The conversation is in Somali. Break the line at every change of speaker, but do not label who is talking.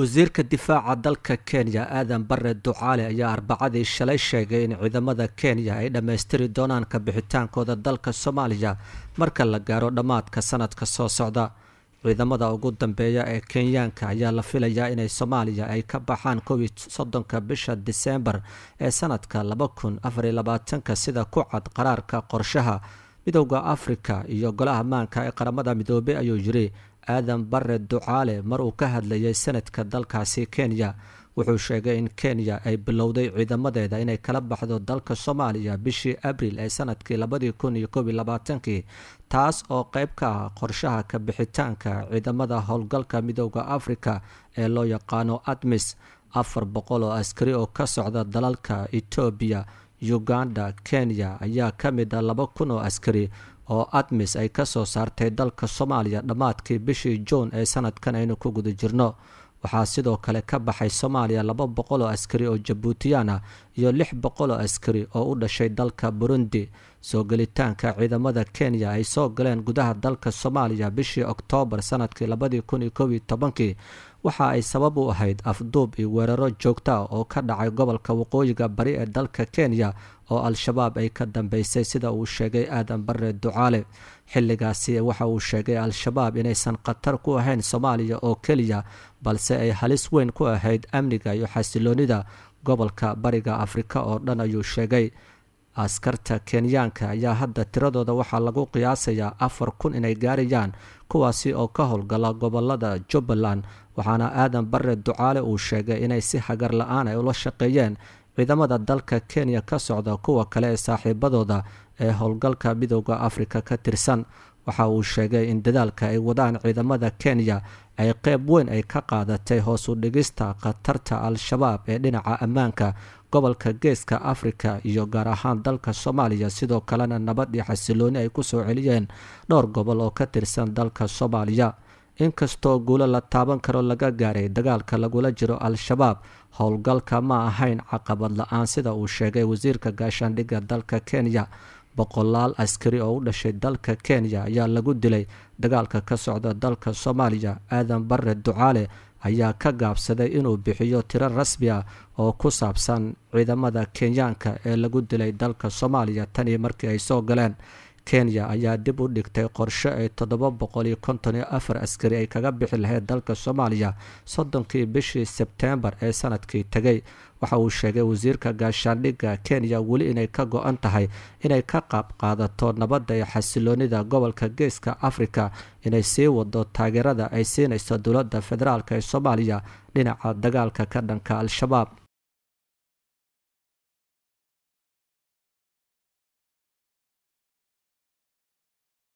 wasiirka difaaca dalka kenya aadan bare ducaale ayaa arbacadii shalay sheegay in ciidamada kenya ay dhammaystiri doonaan ka bixitaankooda dalka soomaaliya marka la gaaro dhammaadka sanadka soo socda ciidamada ugu dambeeya ee kenyaanka ayaa la filayaa inay soomaaliya ay ka baxaan kow soddonka bisha diseembar ee sanadka laba kun afariyo labaatanka sida ku cad qaraarka qorshaha midowda afrika iyo golaha maanka ee qaramada midoobe ayuu yiri aadan barre ducaale mar uu ka hadlayay senatka dalkaasi kenya wuxuu sheegay in kenya ay bilowday ciidamadeeda inay kala baxdo dalka soomaaliya bishii abriil ee sanadkii labadii kun iyo kob iyo labaatankii taas oo qeyb ka ah qorshaha ka bixitaanka ciidamada howlgalka midooda afrika ee loo yaqaano admis afar boqol oo askari oo ka socda dalalka etoobiya uganda kenya ayaa ka mid ah laba kun oo askari oo admis ay ka soo saartay dalka soomaaliya dhammaadkii bishii juun ee sanadkan aynu ku guda jirno waxaa sidoo kale ka baxay soomaaliya laba boqol oo askari oo jabuutiyaan ah iyo lix boqol oo askari oo u dhashay dalka burundi soo gelitaanka ciidamada kenya ay soo galeen gudaha dalka soomaaliya bishii oktoobar sanadkii labadii kun iyo koob iyo tobankii waxa ay sabab u ahayd afduub iyo weeraro joogta ah oo ka dhacay gobolka waqooyiga bari ee dalka kenya oo al-shabaab ay ka dambeysay sida uu sheegay aadan bare ducaale xilligaasi waxa uu sheegay al-shabaab inaysan khatar ku ahayn soomaaliya oo keliya balse ay halis weyn ku ahayd amniga iyo xasiloonida gobolka bariga afrika oo dhan ayuu sheegay askarta kenyaanka ayaa hadda tiradooda waxaa lagu qiyaasayaa afar kun inay gaarayaan kuwaasi oo ka howlgala gobolada jubbaland waxaana aadan bare ducaale uu sheegay inay si hagar la-aan ay ah ula shaqeeyeen ciidamada dalka kenya ka socda kuwa kale ee saaxiibadooda ee howlgalka midooda afrika ka tirsan waxa uu sheegay in dadaalka ay wadaan ciidamada kenya ay qeyb weyn ay ka qaadatay hoos u dhigista khatarta al-shabaab ee dhinaca ammaanka gobolka geeska afrika iyo gaar ahaan dalka soomaaliya sidoo kalena nabad iyo xasilooni ay ku soo celiyeen dhowr gobol oo ka tirsan dalka soomaaliya inkastoo guulo la taaban karo laga gaaray dagaalka lagula jiro al-shabaab howlgalka ma ahayn caqabad la-aan sida uu sheegay wasiirka gaashaandhigga dalka kenya boqolaal askari oo u dhashay dalka kenya ayaa lagu dilay dagaalka ka socda dalka soomaaliya aadan barre ducaale ayaa ka gaabsaday inuu bixiyo tiro rasmi ah oo ku saabsan ciidamada kenyaanka ee lagu dilay dalka soomaaliya tan iyo markii ay soo galeen kenya ayaa dib u dhigtay qorshe ay todoba boqol iyo konton iyo afar askari ay kaga bixi lahayd dalka soomaaliya soddonkii bishii sebteembar ee sanadkii tegay waxa uu sheegay wasiirka gaashaandhigga kenya weli inay ka go-an tahay inay ka qaab qaadato nabadda iyo xasiloonida gobolka geeska afrika inay sii wado taageerada ay siinayso dowladda federaalk ee soomaaliya dhinaca dagaalka ka dhanka al-shabaab